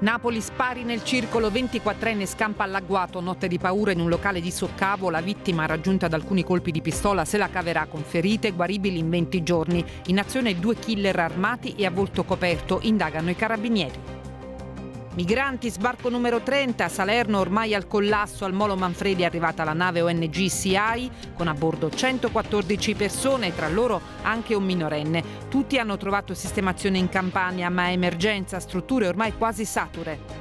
Napoli spari nel circolo, 24enne scampa all'agguato, notte di paura in un locale di Soccavo, la vittima raggiunta da alcuni colpi di pistola se la caverà con ferite guaribili in 20 giorni. In azione due killer armati e a volto coperto, indagano i carabinieri. Migranti, sbarco numero 30, Salerno ormai al collasso, al molo Manfredi è arrivata la nave ONG CI con a bordo 114 persone, tra loro anche un minorenne. Tutti hanno trovato sistemazione in Campania, ma emergenza, strutture ormai quasi sature.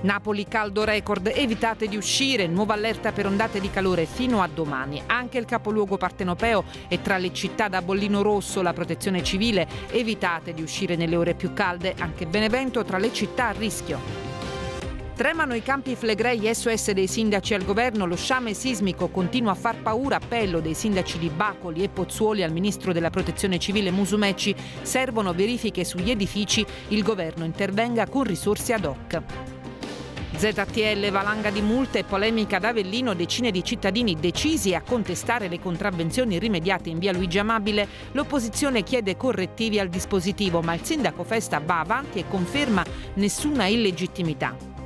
Napoli caldo record, evitate di uscire, nuova allerta per ondate di calore fino a domani. Anche il capoluogo partenopeo è tra le città da bollino rosso, la protezione civile, evitate di uscire nelle ore più calde, anche Benevento tra le città a rischio. Tremano i campi flegrei SOS dei sindaci al governo, lo sciame sismico continua a far paura, appello dei sindaci di Bacoli e Pozzuoli al ministro della protezione civile Musumeci, servono verifiche sugli edifici, il governo intervenga con risorse ad hoc. ZTL valanga di multe e polemica ad Avellino, decine di cittadini decisi a contestare le contravvenzioni rimediate in via Luigi Amabile, l'opposizione chiede correttivi al dispositivo, ma il sindaco Festa va avanti e conferma nessuna illegittimità.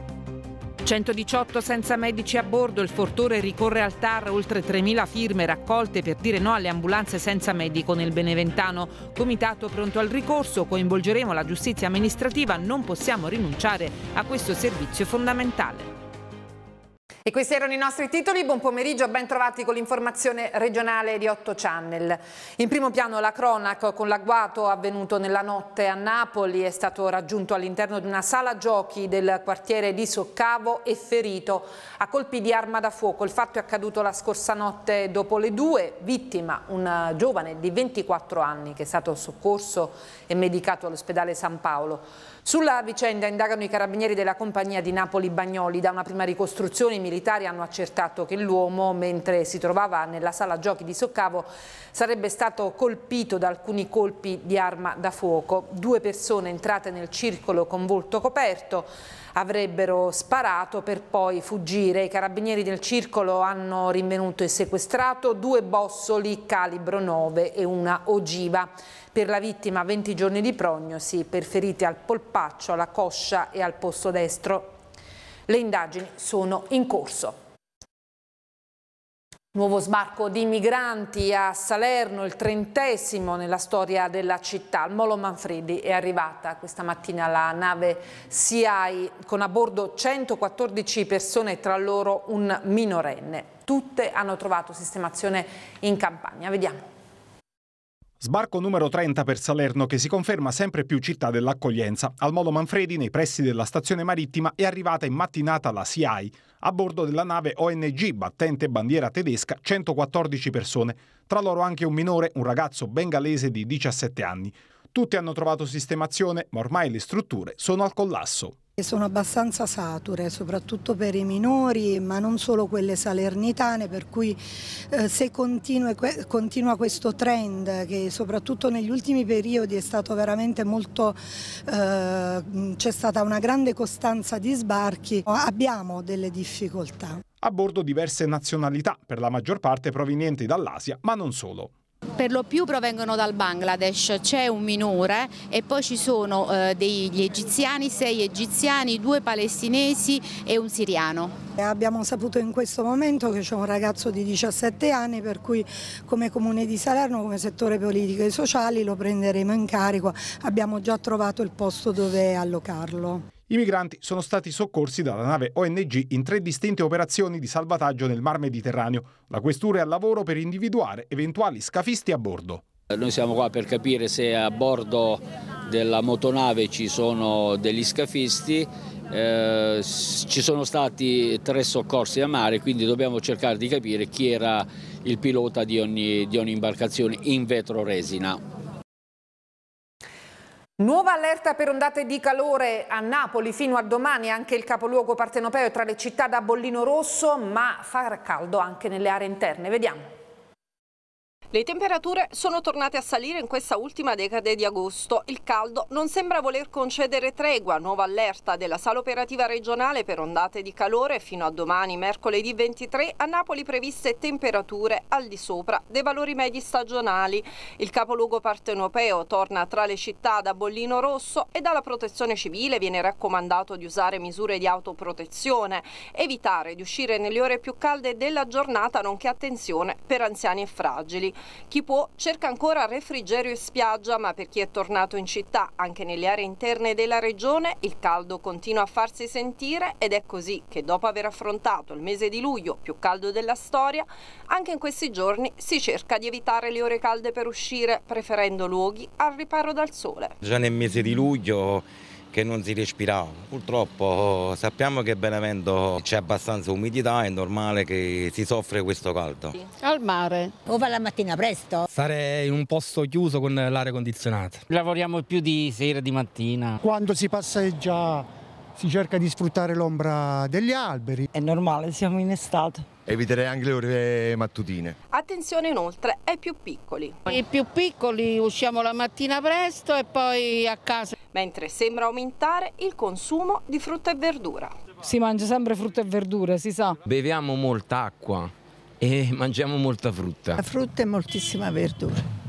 118 senza medici a bordo, il fortore ricorre al TAR, oltre 3.000 firme raccolte per dire no alle ambulanze senza medico nel Beneventano. Comitato pronto al ricorso, coinvolgeremo la giustizia amministrativa, non possiamo rinunciare a questo servizio fondamentale. E questi erano i nostri titoli, buon pomeriggio, ben trovati con l'informazione regionale di 8 Channel. In primo piano la cronaca con l'agguato avvenuto nella notte a Napoli è stato raggiunto all'interno di una sala giochi del quartiere di Soccavo e ferito a colpi di arma da fuoco. Il fatto è accaduto la scorsa notte dopo le 2, vittima un giovane di 24 anni che è stato soccorso e medicato all'ospedale San Paolo. Sulla vicenda indagano i carabinieri della compagnia di Napoli Bagnoli da una prima ricostruzione i militari hanno accertato che l'uomo, mentre si trovava nella sala giochi di Soccavo, sarebbe stato colpito da alcuni colpi di arma da fuoco. Due persone entrate nel circolo con volto coperto avrebbero sparato per poi fuggire. I carabinieri del circolo hanno rinvenuto e sequestrato due bossoli calibro 9 e una ogiva. Per la vittima 20 giorni di prognosi per ferite al polpaccio, alla coscia e al posto destro. Le indagini sono in corso. Nuovo sbarco di migranti a Salerno, il trentesimo nella storia della città. Al Molo Manfredi è arrivata questa mattina la nave SIAI con a bordo 114 persone, tra loro un minorenne. Tutte hanno trovato sistemazione in campagna. Vediamo. Sbarco numero 30 per Salerno che si conferma sempre più città dell'accoglienza. Al Molo Manfredi, nei pressi della stazione marittima, è arrivata in mattinata la SIAI. A bordo della nave ONG battente bandiera tedesca 114 persone, tra loro anche un minore, un ragazzo bengalese di 17 anni. Tutti hanno trovato sistemazione, ma ormai le strutture sono al collasso che sono abbastanza sature, soprattutto per i minori, ma non solo quelle salernitane, per cui eh, se continua, continua, questo trend che soprattutto negli ultimi periodi è stato veramente molto, eh, c'è stata una grande costanza di sbarchi, abbiamo delle difficoltà. A bordo diverse nazionalità, per la maggior parte provenienti dall'Asia, ma non solo. Per lo più provengono dal Bangladesh, c'è un minore e poi ci sono eh, degli egiziani, sei egiziani, due palestinesi e un siriano. Abbiamo saputo in questo momento che c'è un ragazzo di 17 anni per cui come Comune di Salerno, come settore politico e sociali lo prenderemo in carico, abbiamo già trovato il posto dove allocarlo. I migranti sono stati soccorsi dalla nave ONG in tre distinte operazioni di salvataggio nel Mar Mediterraneo. La questura è al lavoro per individuare eventuali scafisti a bordo. Eh, noi siamo qua per capire se a bordo della motonave ci sono degli scafisti eh, ci sono stati tre soccorsi a mare, quindi dobbiamo cercare di capire chi era il pilota di ogni, di ogni imbarcazione in vetro resina. Nuova allerta per ondate di calore a Napoli, fino a domani anche il capoluogo partenopeo è tra le città da bollino rosso, ma fa caldo anche nelle aree interne. Vediamo. Le temperature sono tornate a salire in questa ultima decade di agosto. Il caldo non sembra voler concedere tregua. Nuova allerta della sala operativa regionale per ondate di calore fino a domani, mercoledì 23, a Napoli previste temperature al di sopra dei valori medi stagionali. Il capoluogo partenopeo torna tra le città da bollino rosso e dalla protezione civile viene raccomandato di usare misure di autoprotezione, evitare di uscire nelle ore più calde della giornata, nonché attenzione per anziani e fragili. Chi può cerca ancora refrigerio e spiaggia, ma per chi è tornato in città, anche nelle aree interne della regione, il caldo continua a farsi sentire ed è così che dopo aver affrontato il mese di luglio più caldo della storia, anche in questi giorni si cerca di evitare le ore calde per uscire, preferendo luoghi al riparo dal sole. Già nel mese di luglio che non si respirava. Purtroppo sappiamo che a Benevento c'è abbastanza umidità, è normale che si soffre questo caldo. Al mare. O va la mattina presto. Stare in un posto chiuso con l'aria condizionata. Lavoriamo più di sera di mattina. Quando si passeggia si cerca di sfruttare l'ombra degli alberi. È normale, siamo in estate. Eviterei anche le ore mattutine. Attenzione inoltre ai più piccoli. I più piccoli usciamo la mattina presto e poi a casa. Mentre sembra aumentare il consumo di frutta e verdura. Si mangia sempre frutta e verdura, si sa. Beviamo molta acqua e mangiamo molta frutta. La frutta e moltissima verdura.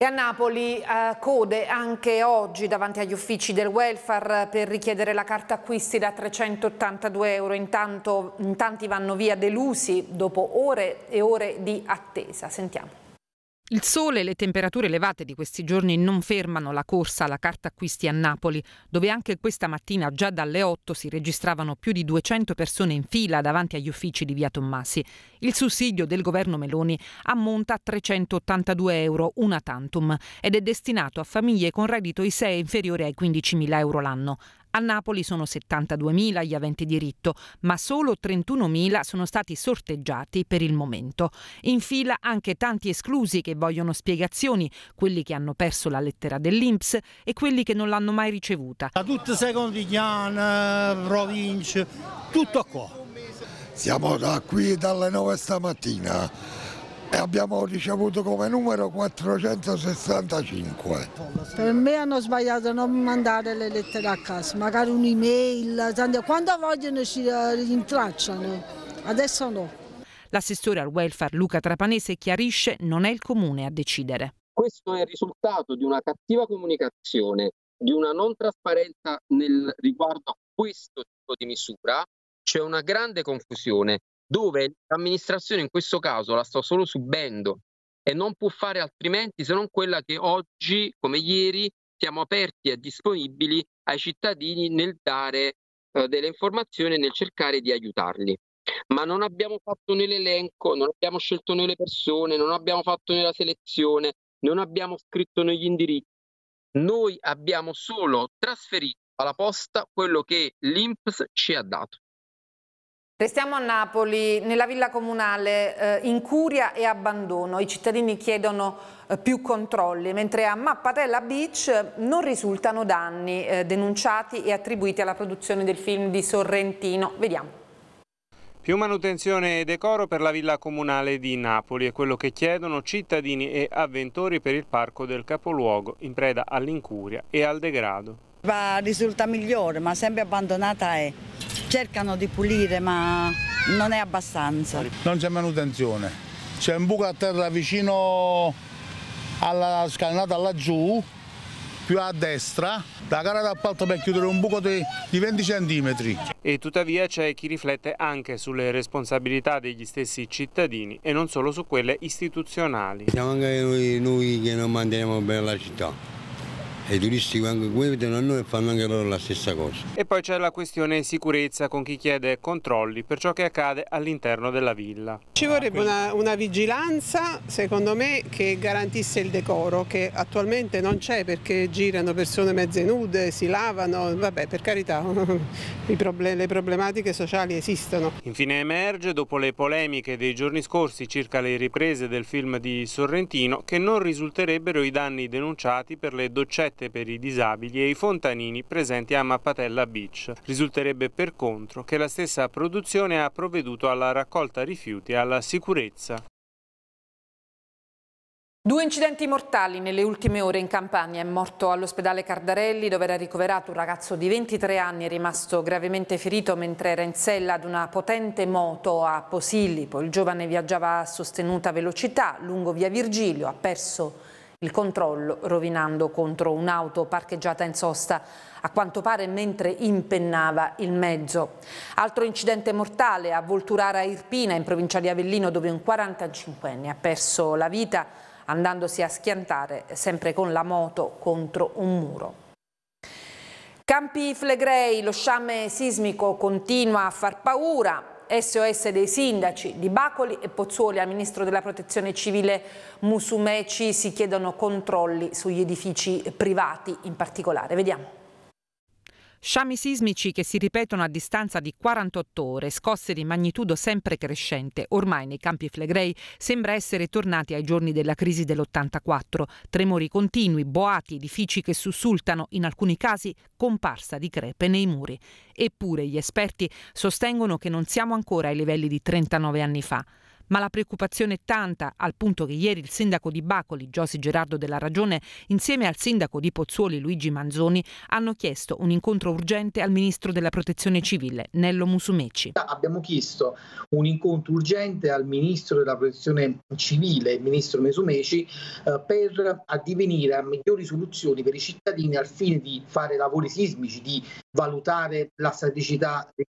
E a Napoli eh, code anche oggi davanti agli uffici del welfare per richiedere la carta acquisti da 382 euro. Intanto in tanti vanno via delusi dopo ore e ore di attesa. Sentiamo. Il sole e le temperature elevate di questi giorni non fermano la corsa alla carta acquisti a Napoli, dove anche questa mattina già dalle 8 si registravano più di 200 persone in fila davanti agli uffici di Via Tommasi. Il sussidio del governo Meloni ammonta a 382 euro una tantum ed è destinato a famiglie con reddito ISEE inferiore ai 15.000 euro l'anno. A Napoli sono 72.000 gli aventi diritto, ma solo 31.000 sono stati sorteggiati per il momento. In fila anche tanti esclusi che vogliono spiegazioni, quelli che hanno perso la lettera dell'Inps e quelli che non l'hanno mai ricevuta. Da tutte Secondigliana, province, tutto qua. Siamo da qui dalle 9 stamattina e abbiamo ricevuto come numero 465. Per me hanno sbagliato non mandare le lettere a casa, magari un'email, quando vogliono ci rintracciano, adesso no. L'assessore al welfare Luca Trapanese chiarisce non è il comune a decidere. Questo è il risultato di una cattiva comunicazione, di una non trasparenza nel riguardo a questo tipo di misura. C'è una grande confusione dove l'amministrazione in questo caso la sta solo subendo e non può fare altrimenti se non quella che oggi, come ieri, siamo aperti e disponibili ai cittadini nel dare eh, delle informazioni e nel cercare di aiutarli. Ma non abbiamo fatto nell'elenco, non abbiamo scelto noi le persone, non abbiamo fatto nella selezione, non abbiamo scritto negli indirizzi. Noi abbiamo solo trasferito alla posta quello che l'INPS ci ha dato. Restiamo a Napoli, nella villa comunale eh, incuria e abbandono. I cittadini chiedono eh, più controlli, mentre a Mappatella Beach eh, non risultano danni eh, denunciati e attribuiti alla produzione del film di Sorrentino. Vediamo. Più manutenzione e decoro per la villa comunale di Napoli è quello che chiedono cittadini e avventori per il parco del capoluogo, in preda all'incuria e al degrado. Risulta migliore, ma sempre abbandonata è cercano di pulire ma non è abbastanza. Non c'è manutenzione, c'è un buco a terra vicino alla scalinata laggiù, più a destra, la gara d'appalto per chiudere un buco di, di 20 centimetri. E tuttavia c'è chi riflette anche sulle responsabilità degli stessi cittadini e non solo su quelle istituzionali. Siamo anche noi, noi che non manteniamo bene la città i turisti che vedono a noi fanno anche loro la stessa cosa. E poi c'è la questione sicurezza con chi chiede controlli per ciò che accade all'interno della villa. Ci vorrebbe una, una vigilanza secondo me che garantisse il decoro che attualmente non c'è perché girano persone mezze nude, si lavano, vabbè per carità problem le problematiche sociali esistono. Infine emerge dopo le polemiche dei giorni scorsi circa le riprese del film di Sorrentino che non risulterebbero i danni denunciati per le doccette aperte per i disabili e i fontanini presenti a Mappatella Beach. Risulterebbe per contro che la stessa produzione ha provveduto alla raccolta rifiuti e alla sicurezza. Due incidenti mortali nelle ultime ore in Campania. È morto all'ospedale Cardarelli dove era ricoverato un ragazzo di 23 anni è rimasto gravemente ferito mentre era in sella ad una potente moto a Posillipo. Il giovane viaggiava a sostenuta velocità lungo via Virgilio, ha perso il controllo rovinando contro un'auto parcheggiata in sosta, a quanto pare mentre impennava il mezzo. Altro incidente mortale a Volturara Irpina in provincia di Avellino dove un 45enne ha perso la vita andandosi a schiantare sempre con la moto contro un muro. Campi Flegrei, lo sciame sismico continua a far paura, SOS dei sindaci di Bacoli e Pozzuoli al ministro della protezione civile Musumeci si chiedono controlli sugli edifici privati in particolare. Vediamo. Sciami sismici che si ripetono a distanza di 48 ore, scosse di magnitudo sempre crescente, ormai nei campi flegrei sembra essere tornati ai giorni della crisi dell'84. Tremori continui, boati, edifici che sussultano, in alcuni casi comparsa di crepe nei muri. Eppure gli esperti sostengono che non siamo ancora ai livelli di 39 anni fa. Ma la preoccupazione è tanta, al punto che ieri il sindaco di Bacoli, Giosi Gerardo della Ragione, insieme al sindaco di Pozzuoli, Luigi Manzoni, hanno chiesto un incontro urgente al ministro della protezione civile, Nello Musumeci. Abbiamo chiesto un incontro urgente al ministro della protezione civile, il ministro Musumeci, eh, per addivenire a migliori soluzioni per i cittadini al fine di fare lavori sismici, di valutare la strategicità dei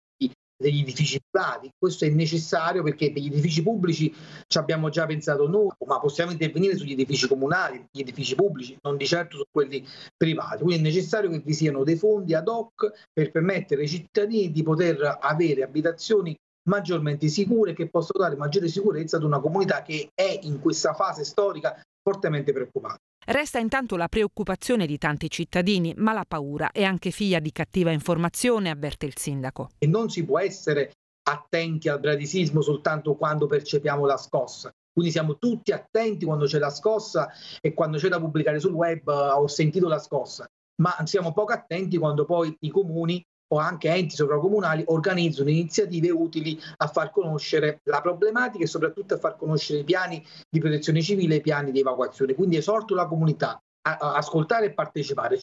degli edifici privati. Questo è necessario perché per gli edifici pubblici ci abbiamo già pensato noi, ma possiamo intervenire sugli edifici comunali, gli edifici pubblici, non di certo su quelli privati. Quindi è necessario che vi siano dei fondi ad hoc per permettere ai cittadini di poter avere abitazioni maggiormente sicure che possono dare maggiore sicurezza ad una comunità che è in questa fase storica fortemente preoccupati. Resta intanto la preoccupazione di tanti cittadini, ma la paura è anche figlia di cattiva informazione, avverte il sindaco. E non si può essere attenti al bradisismo soltanto quando percepiamo la scossa. Quindi siamo tutti attenti quando c'è la scossa e quando c'è da pubblicare sul web eh, ho sentito la scossa, ma siamo poco attenti quando poi i comuni o anche enti sovracomunali organizzano iniziative utili a far conoscere la problematica e soprattutto a far conoscere i piani di protezione civile e i piani di evacuazione. Quindi esorto la comunità a, a ascoltare e partecipare.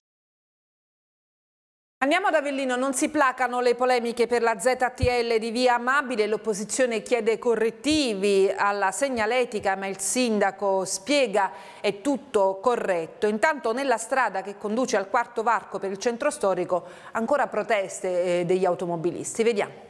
Andiamo ad Avellino, non si placano le polemiche per la ZTL di Via Amabile, l'opposizione chiede correttivi alla segnaletica ma il sindaco spiega è tutto corretto. Intanto nella strada che conduce al quarto varco per il centro storico ancora proteste eh, degli automobilisti, vediamo.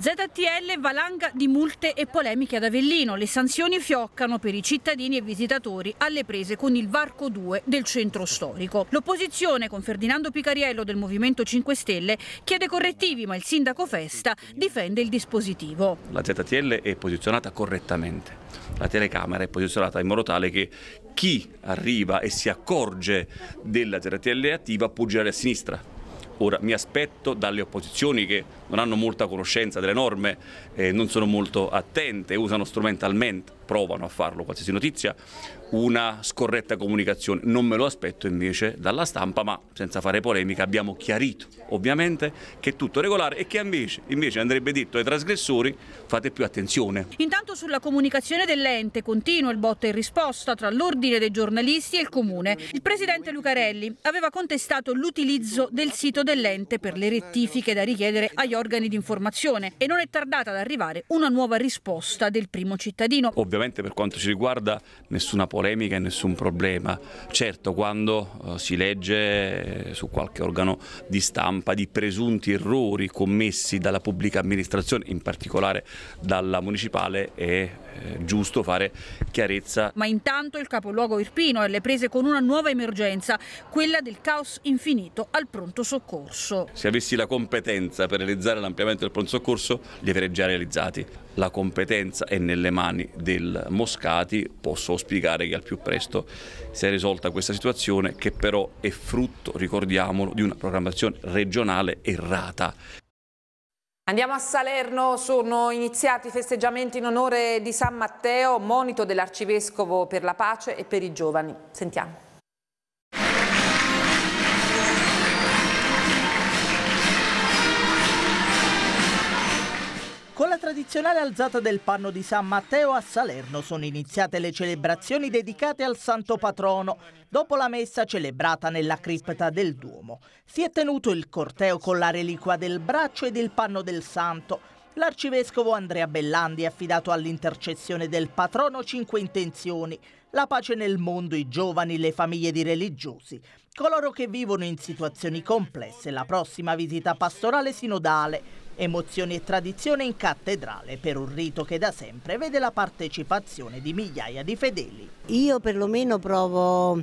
ZTL valanga di multe e polemiche ad Avellino. Le sanzioni fioccano per i cittadini e visitatori alle prese con il varco 2 del centro storico. L'opposizione con Ferdinando Picariello del Movimento 5 Stelle chiede correttivi ma il sindaco Festa difende il dispositivo. La ZTL è posizionata correttamente. La telecamera è posizionata in modo tale che chi arriva e si accorge della ZTL attiva può girare a sinistra Ora mi aspetto dalle opposizioni che non hanno molta conoscenza delle norme, eh, non sono molto attente, usano strumentalmente provano a farlo, qualsiasi notizia, una scorretta comunicazione. Non me lo aspetto invece dalla stampa, ma senza fare polemica abbiamo chiarito ovviamente che è tutto regolare e che invece, invece andrebbe detto ai trasgressori fate più attenzione. Intanto sulla comunicazione dell'ente continua il botto in risposta tra l'ordine dei giornalisti e il comune. Il presidente Lucarelli aveva contestato l'utilizzo del sito dell'ente per le rettifiche da richiedere agli organi di informazione e non è tardata ad arrivare una nuova risposta del primo cittadino. Ovviamente ovviamente per quanto ci riguarda nessuna polemica e nessun problema. Certo, quando eh, si legge eh, su qualche organo di stampa di presunti errori commessi dalla pubblica amministrazione, in particolare dalla municipale, è eh, giusto fare chiarezza. Ma intanto il capoluogo irpino è alle prese con una nuova emergenza, quella del caos infinito al pronto soccorso. Se avessi la competenza per realizzare l'ampliamento del pronto soccorso, li avrei già realizzati la competenza è nelle mani del Moscati, posso spiegare che al più presto sia risolta questa situazione che però è frutto, ricordiamolo, di una programmazione regionale errata. Andiamo a Salerno, sono iniziati i festeggiamenti in onore di San Matteo, monito dell'Arcivescovo per la pace e per i giovani. Sentiamo. Con la tradizionale alzata del panno di San Matteo a Salerno sono iniziate le celebrazioni dedicate al santo patrono. Dopo la messa celebrata nella cripta del Duomo, si è tenuto il corteo con la reliquia del braccio ed il panno del santo. L'arcivescovo Andrea Bellandi ha affidato all'intercessione del patrono cinque intenzioni. La pace nel mondo, i giovani, le famiglie di religiosi, coloro che vivono in situazioni complesse, la prossima visita pastorale sinodale, Emozioni e tradizione in cattedrale per un rito che da sempre vede la partecipazione di migliaia di fedeli. Io perlomeno provo,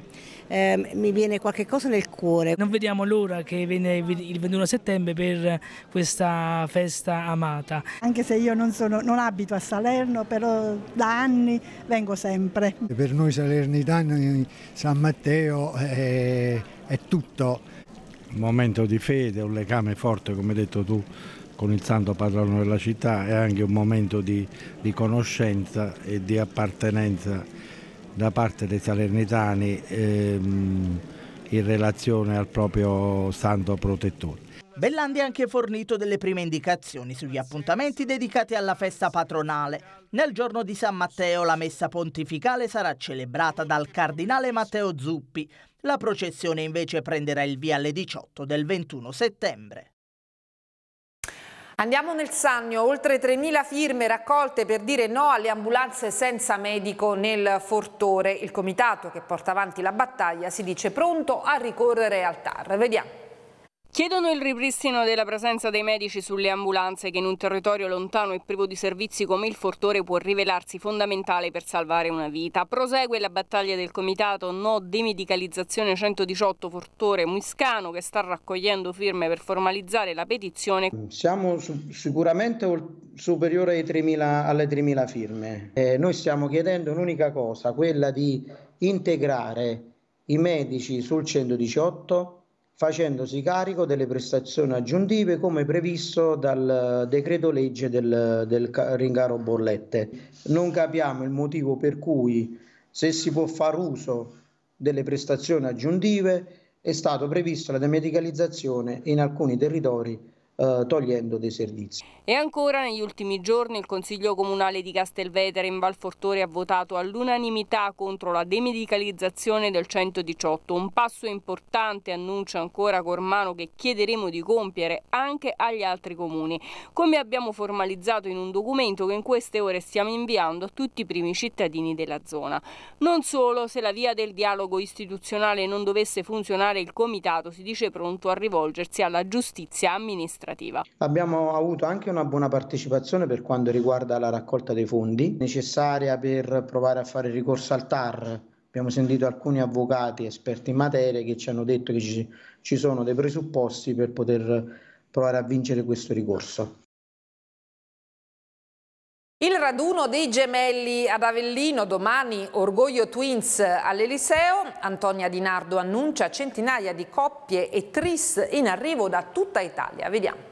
eh, mi viene qualche cosa nel cuore. Non vediamo l'ora che viene il 21 settembre per questa festa amata. Anche se io non, sono, non abito a Salerno, però da anni vengo sempre. Per noi salernitani San Matteo è, è tutto. Un momento di fede, un legame forte come hai detto tu con il santo patrono della città è anche un momento di, di conoscenza e di appartenenza da parte dei salernitani ehm, in relazione al proprio santo protettore. Bellandi ha anche fornito delle prime indicazioni sugli appuntamenti dedicati alla festa patronale. Nel giorno di San Matteo la messa pontificale sarà celebrata dal cardinale Matteo Zuppi. La processione invece prenderà il via alle 18 del 21 settembre. Andiamo nel Sannio, oltre 3.000 firme raccolte per dire no alle ambulanze senza medico nel Fortore. Il comitato che porta avanti la battaglia si dice pronto a ricorrere al TAR. Vediamo. Chiedono il ripristino della presenza dei medici sulle ambulanze che in un territorio lontano e privo di servizi come il Fortore può rivelarsi fondamentale per salvare una vita. Prosegue la battaglia del comitato No Demedicalizzazione 118 Fortore Muiscano che sta raccogliendo firme per formalizzare la petizione. Siamo sicuramente superiori alle 3.000 firme. Eh, noi stiamo chiedendo un'unica cosa, quella di integrare i medici sul 118 facendosi carico delle prestazioni aggiuntive come previsto dal decreto legge del, del rincaro bollette. Non capiamo il motivo per cui se si può far uso delle prestazioni aggiuntive è stata prevista la demedicalizzazione in alcuni territori eh, togliendo dei servizi. E ancora negli ultimi giorni il Consiglio Comunale di Castelvetere in Valfortore ha votato all'unanimità contro la demedicalizzazione del 118, un passo importante annuncia ancora Cormano che chiederemo di compiere anche agli altri comuni, come abbiamo formalizzato in un documento che in queste ore stiamo inviando a tutti i primi cittadini della zona. Non solo, se la via del dialogo istituzionale non dovesse funzionare il Comitato si dice pronto a rivolgersi alla giustizia amministrativa amministrativa. Abbiamo avuto anche una buona partecipazione per quanto riguarda la raccolta dei fondi necessaria per provare a fare ricorso al TAR. Abbiamo sentito alcuni avvocati esperti in materia che ci hanno detto che ci, ci sono dei presupposti per poter provare a vincere questo ricorso. Il raduno dei gemelli ad Avellino domani, Orgoglio Twins all'Eliseo, Antonia Di Nardo annuncia centinaia di coppie e tris in arrivo da tutta Italia. Vediamo.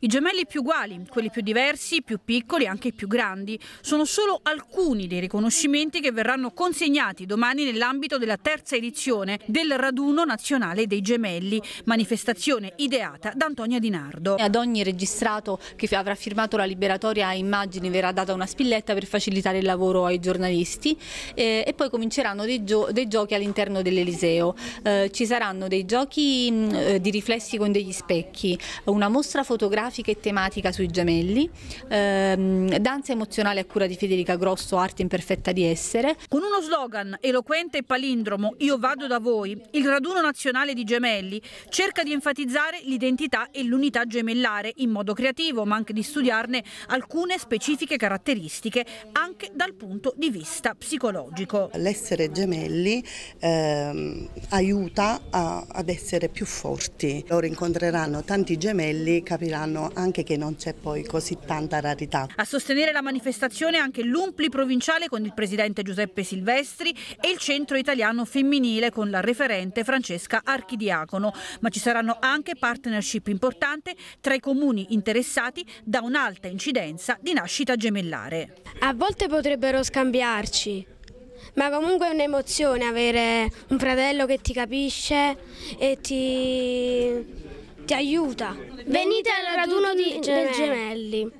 I gemelli più uguali, quelli più diversi, più piccoli e anche più grandi, sono solo alcuni dei riconoscimenti che verranno consegnati domani nell'ambito della terza edizione del Raduno Nazionale dei Gemelli, manifestazione ideata da Antonia Di Nardo. Ad ogni registrato che avrà firmato la liberatoria a immagini verrà data una spilletta per facilitare il lavoro ai giornalisti eh, e poi cominceranno dei, gio dei giochi all'interno dell'Eliseo. Eh, ci saranno dei giochi eh, di riflessi con degli specchi, una mostra fotografica grafica e tematica sui gemelli, ehm, danza emozionale a cura di Federica Grosso, arte imperfetta di essere. Con uno slogan eloquente e palindromo, io vado da voi, il raduno nazionale di gemelli cerca di enfatizzare l'identità e l'unità gemellare in modo creativo, ma anche di studiarne alcune specifiche caratteristiche, anche dal punto di vista psicologico. L'essere gemelli ehm, aiuta a, ad essere più forti. Loro incontreranno tanti gemelli, capiranno sanno anche che non c'è poi così tanta rarità. A sostenere la manifestazione anche l'Umpli provinciale con il presidente Giuseppe Silvestri e il centro italiano femminile con la referente Francesca Archidiacono, ma ci saranno anche partnership importanti tra i comuni interessati da un'alta incidenza di nascita gemellare. A volte potrebbero scambiarci. Ma comunque è un'emozione avere un fratello che ti capisce e ti, ti aiuta. Venite al raduno di, dei gemelli.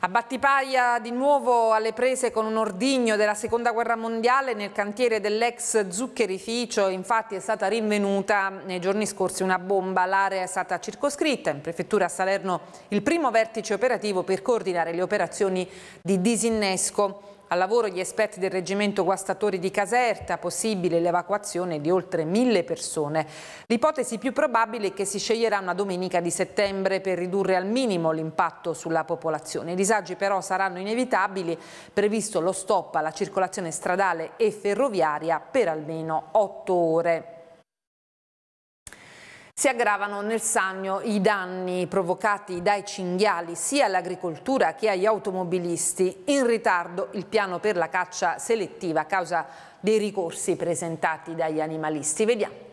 A Battipaglia di nuovo alle prese con un ordigno della seconda guerra mondiale nel cantiere dell'ex zuccherificio, infatti è stata rinvenuta nei giorni scorsi una bomba, l'area è stata circoscritta, in prefettura a Salerno il primo vertice operativo per coordinare le operazioni di disinnesco al lavoro gli esperti del reggimento guastatori di Caserta, possibile l'evacuazione di oltre mille persone. L'ipotesi più probabile è che si sceglierà una domenica di settembre per ridurre al minimo l'impatto sulla popolazione. I disagi però saranno inevitabili, previsto lo stop alla circolazione stradale e ferroviaria per almeno otto ore. Si aggravano nel Sannio i danni provocati dai cinghiali sia all'agricoltura che agli automobilisti. In ritardo il piano per la caccia selettiva a causa dei ricorsi presentati dagli animalisti. Vediamo.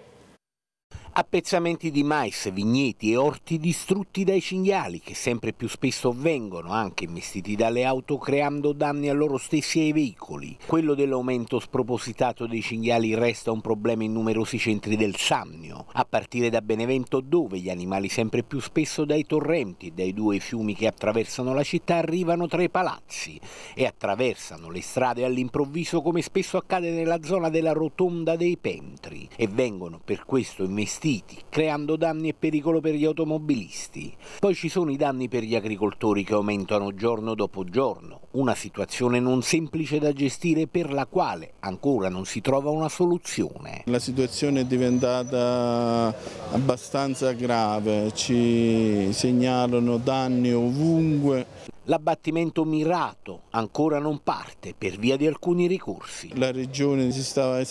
Appezzamenti di mais, vigneti e orti distrutti dai cinghiali che sempre più spesso vengono anche investiti dalle auto creando danni a loro stessi e ai veicoli. Quello dell'aumento spropositato dei cinghiali resta un problema in numerosi centri del Sannio, a partire da Benevento dove gli animali sempre più spesso dai torrenti e dai due fiumi che attraversano la città arrivano tra i palazzi e attraversano le strade all'improvviso come spesso accade nella zona della rotonda dei Pentri e vengono per questo investiti gestiti, creando danni e pericolo per gli automobilisti. Poi ci sono i danni per gli agricoltori che aumentano giorno dopo giorno, una situazione non semplice da gestire per la quale ancora non si trova una soluzione. La situazione è diventata abbastanza grave, ci segnalano danni ovunque l'abbattimento mirato ancora non parte per via di alcuni ricorsi. La regione si stava eh,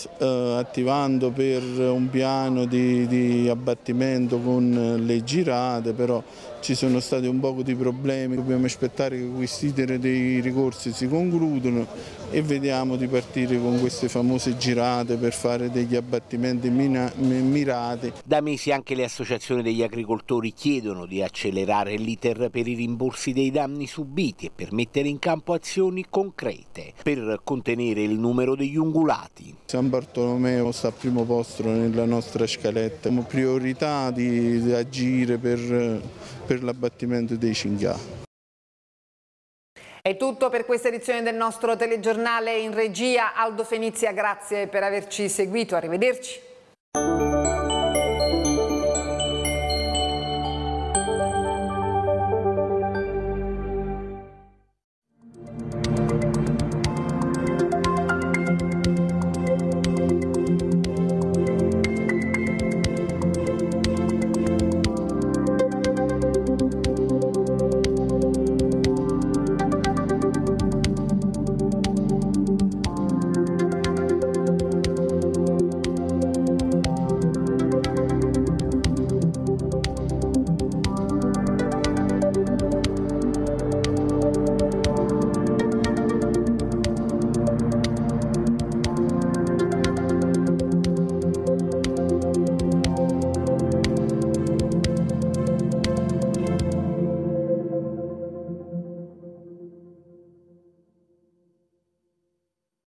attivando per un piano di, di abbattimento con le girate, però ci sono stati un po' di problemi, dobbiamo aspettare che questi iter dei ricorsi si concludano e vediamo di partire con queste famose girate per fare degli abbattimenti mirati. Da mesi anche le associazioni degli agricoltori chiedono di accelerare l'iter per i rimborsi dei danni subiti e per mettere in campo azioni concrete per contenere il numero degli ungulati. San Bartolomeo sta al primo posto nella nostra scaletta, abbiamo priorità di agire per per l'abbattimento dei cinghiali. È tutto per questa edizione del nostro telegiornale in regia. Aldo Fenizia, grazie per averci seguito. Arrivederci.